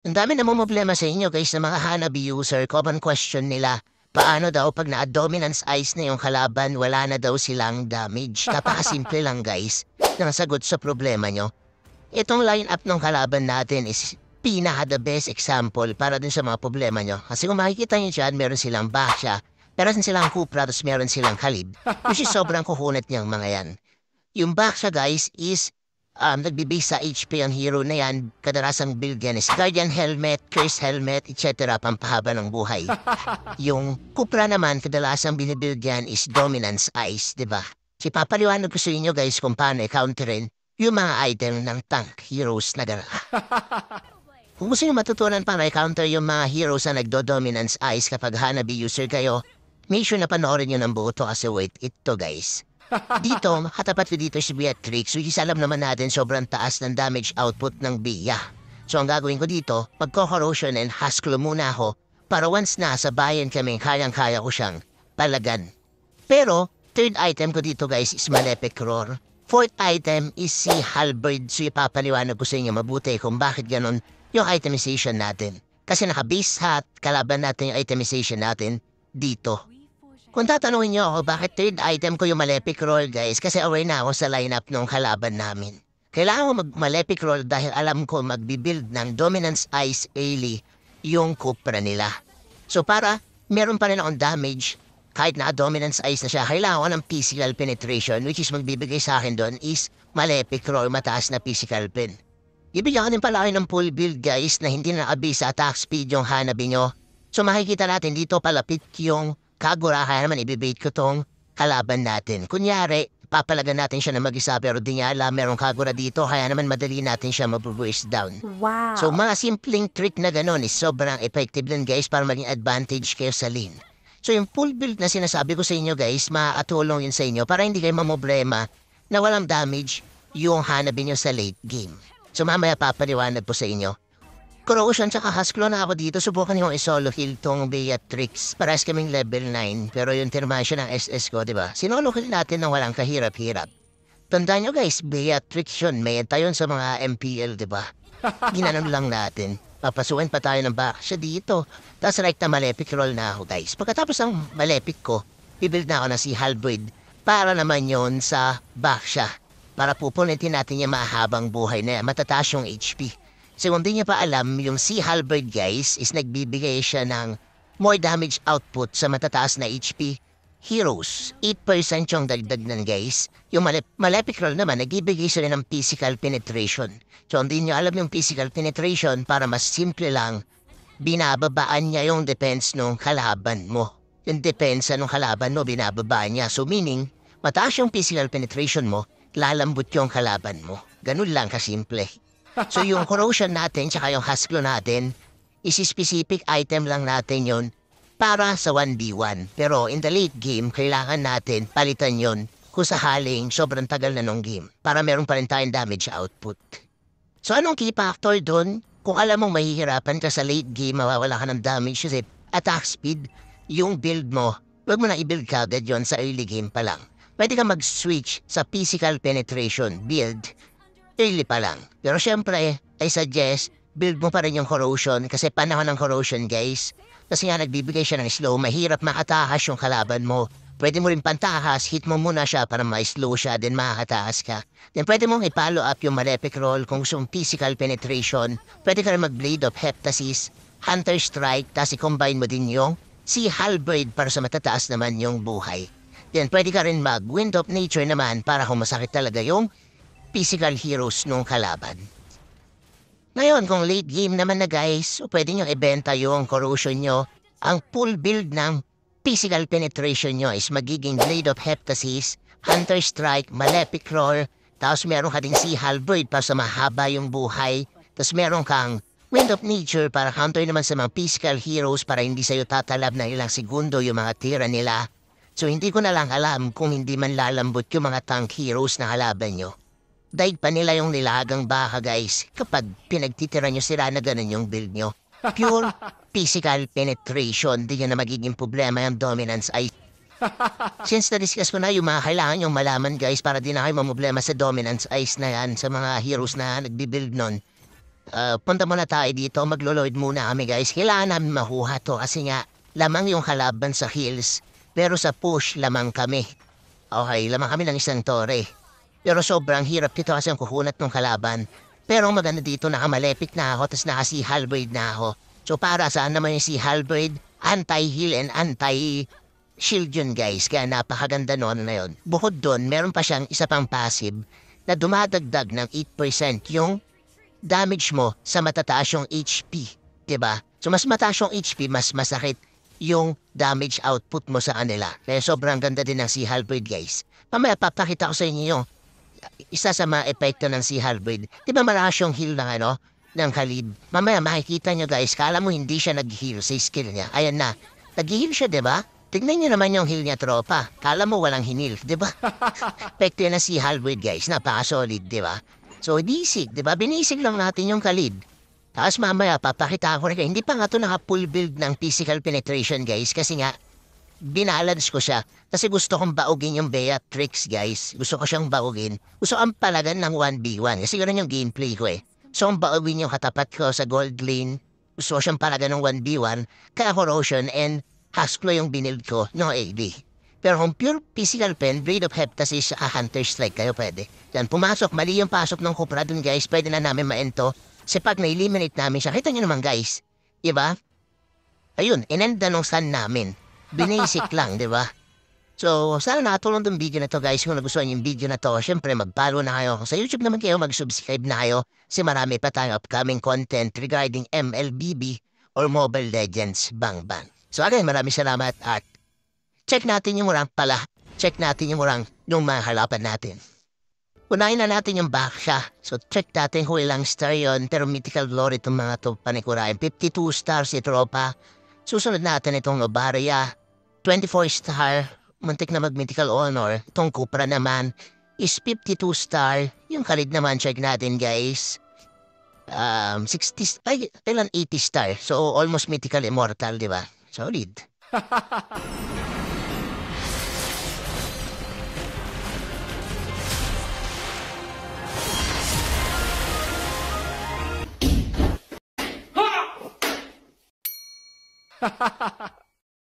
Ang dami na problema sa inyo guys ng mga Hanabi user. Common question nila. Paano daw pag na-dominance ice na yung kalaban, wala na daw silang damage? Kapakasimple lang guys ng sagot sa problema nyo. Itong lineup up ng kalaban natin is pinaka the best example para din sa mga problema nyo. Kasi kung makikita nyo dyan, meron silang Basha, meron silang Kupra, tapos meron silang Kalib. Which is sobrang kukunat niyang mga yan. Yung Basha guys is um, nagbibase sa HP ang hero na yan, kadalasang build yan is Guardian Helmet, Curse Helmet, etc. pampahaba ng buhay. yung Kupra naman, kadalasang binibuild yan is Dominance Ice, di ba? Si papaliwanag ko sa inyo guys kung paano i-counterin yung mga item ng tank heroes na dala. kung gusto nyo matutunan paano i-counter yung mga heroes na nagdo-dominance ice kapag Hanabi user kayo, make sure na panoorin nyo ng buo to kasi wait, ito guys. Dito, katapat dito si Beatrix, which is alam naman natin sobrang taas ng damage output ng Bia. So ang gagawin ko dito, magko-corrosion and hasklo muna ako para once na sa bayan kami, kayang-kaya ko siyang palagan. Pero, third item ko dito guys is Malefic Roar. Fourth item is si Halberd. So ipapaliwanag ko sa inyo mabuti kung bakit ganon yung itemization natin. Kasi naka-base hat, kalaban natin yung itemization natin dito. Kung tatanungin niyo ako bakit third item ko yung Malefic Roll guys kasi aware na ako sa lineup ng kalaban namin. Kailangan ko mag-Malefic Roll dahil alam ko magbibuild ng Dominance Ice Ailey yung Kupra nila. So para meron pa rin akong damage kahit na Dominance Ice na siya, kailangan ko ng physical penetration which is magbibigay sa akin doon is Malefic Roll mataas na physical pen. Ibigyan ko din pala kayo ng full build guys na hindi na abis sa attack speed yung hanabi nyo. So makikita natin dito palapit yung kagurahan naman ibibate ko tong kalaban natin. Kunyari, papalagan natin siya na mag-isa pero di niya alam merong kagura dito kaya naman madali natin siya mabubuis down. Wow. So mga simpleng trick na ganun is sobrang effective din guys para maging advantage kayo sa lane. So yung full build na sinasabi ko sa inyo guys, maatulong yun sa inyo para hindi kayo mamoblema na walang damage yung hanapin nyo sa late game. So mamaya papaliwanag po sa inyo Corrosion tsaka Husklo na ako dito. Subukan yung isolo heal tong Beatrix. Paras kaming level 9. Pero yung tirmasya ng SS ko, di ba? Sinolokin natin ng walang kahirap-hirap. Tandaan nyo guys, Beatrix yun. May tayon sa mga MPL, di ba? Ginanon lang natin. Papasukan pa tayo ng back siya dito. Tapos right na malepic roll na ako guys. Pagkatapos ng malepic ko, bibuild na ako na si Halbrid para naman yon sa back siya. Para pupunitin natin yung mahabang buhay na yan. matataas yung HP. So kung di niya pa alam, yung si Halberd guys is nagbibigay siya ng more damage output sa matataas na HP. Heroes, 8% yung dagdag nun guys. Yung malep Malefic Roll naman, nagbibigay sila ng physical penetration. So hindi niyo alam yung physical penetration para mas simple lang, binababaan niya yung defense ng kalaban mo. Yung depensa ng kalaban mo, binababaan niya. So meaning, mataas yung physical penetration mo, lalambot yung kalaban mo. Ganun lang kasimple. So yung corrosion natin tsaka yung husklo natin, isi-specific item lang natin yon para sa 1v1. Pero in the late game, kailangan natin palitan yon kung sahaling sobrang tagal na nung game para meron pa rin tayong damage output. So anong key factor doon? Kung alam mong mahihirapan ka sa late game, mawawala ka ng damage kasi attack speed, yung build mo, wag mo na i-build ka agad yun sa early game pa lang. Pwede ka mag-switch sa physical penetration build early pa lang. Pero syempre, I suggest, build mo pa rin yung corrosion kasi panahon ng corrosion, guys. Kasi nga nagbibigay siya ng slow, mahirap makatahas yung kalaban mo. Pwede mo rin pantahas, hit mo muna siya para ma-slow siya, din makakataas ka. Then pwede mong i-follow up yung malefic roll kung gusto mong physical penetration. Pwede ka rin mag-blade of heptasis, hunter strike, tapos i-combine mo din yung si halberd para sa matataas naman yung buhay. Then pwede ka rin mag-wind of nature naman para kung masakit talaga yung physical heroes nung kalaban. Ngayon, kung late game naman na guys, so pwede nyo ibenta yung corrosion nyo. Ang full build ng physical penetration nyo is magiging Blade of Heptasis, Hunter Strike, Malefic Roar, tapos meron ka ding si Halberd para sa mahaba yung buhay, tapos meron kang Wind of Nature para hunter naman sa mga physical heroes para hindi sa'yo tatalab ng ilang segundo yung mga tira nila. So hindi ko na lang alam kung hindi man lalambot yung mga tank heroes na halaban nyo. Daig pa nila yung nilagang baka guys kapag pinagtitira nyo sila na ganun yung build nyo. Pure physical penetration, di na magiging problema yung dominance ay. Since na-discuss ko na yung mga kailangan yung malaman guys para di na kayo mamblema sa dominance ice na yan sa mga heroes na nagbibuild nun. Uh, punta muna tayo dito, magloloid muna kami guys. Kailangan namin makuha to kasi nga lamang yung halaban sa hills pero sa push lamang kami. Okay, lamang kami ng isang tore. Pero sobrang hirap dito kasi ang kukunat ng kalaban. Pero ang maganda dito, nakamalipik na ako, tapos naka si halberd na ako. So para saan naman yung si halberd? Anti-heal and anti shield yun guys, kaya napakaganda noon na yun. Bukod doon, meron pa siyang isa pang passive na dumadagdag ng 8% yung damage mo sa matataas yung HP, ba? Diba? So mas mataas yung HP, mas masakit yung damage output mo sa kanila. Kaya sobrang ganda din ng si Halberd guys. Mamaya papakita ko sa inyo yung isa sa mga epekto ng si Halbrand, di ba malakas yung heal ng ano? ng Khalid. Mamaya makikita nyo guys, kala mo hindi siya nag-heal sa skill niya. Ayan na. Nag-heal siya, di ba? Tignan nyo naman yung heal niya, tropa. Kala mo walang hinil, di ba? Pekto na si Halberd, guys. Napaka-solid, di ba? So, disig, di ba? Binisig lang natin yung kalid. Tapos mamaya, papakita ko rin. Hindi pa nga ito naka-full build ng physical penetration, guys. Kasi nga, binalance ko siya. Kasi gusto kong baugin yung Bea Tricks, guys. Gusto ko siyang baugin. Gusto ang palagan ng 1v1. Kasi ganun yung gameplay ko eh. So, ang baugin yung katapat ko sa gold lane. Gusto ko siyang palagan ng 1v1. Kaya corrosion and hasklo yung binild ko, no AD. Pero kung pure physical pen, Blade of Heptasis, saka Hunter Strike kayo pwede. Yan, pumasok. Mali yung pasok ng Cupra dun, guys. Pwede na namin maento. Kasi pag na-eliminate namin siya, kita nyo naman, guys. Diba? Ayun, inenda nung stun namin. Binasic lang, di ba? So, sana nakatulong tong video na to guys. Kung nagustuhan yung video na to, syempre mag-follow na kayo. Sa YouTube naman kayo, mag-subscribe na kayo. Kasi marami pa tayong upcoming content regarding MLBB or Mobile Legends Bang Bang. So again, maraming salamat at check natin yung rank pala. Check natin yung rank yung mga halapan natin. Unahin na natin yung back So check natin kung ilang star yon pero mythical glory itong mga to panikurain. 52 stars si Tropa. Susunod natin itong Obaria, 24 star, muntik na mag-mythical honor. Itong Cupra naman is 52 star. Yung kalid naman, check natin guys. Um, 60, ay, kailan 80 star. So, almost mythical immortal, di ba? Solid.